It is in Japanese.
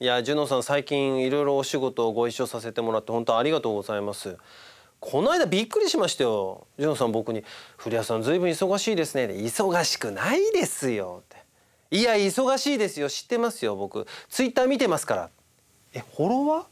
いやジュノさん最近いろいろお仕事をご一緒させてもらって本当ありがとうございますこの間びっくりしましたよジュノさん僕に「古谷さんずいぶん忙しいですね」忙しくないですよ」って「いや忙しいですよ知ってますよ僕ツイッター見てますから」えフォロワー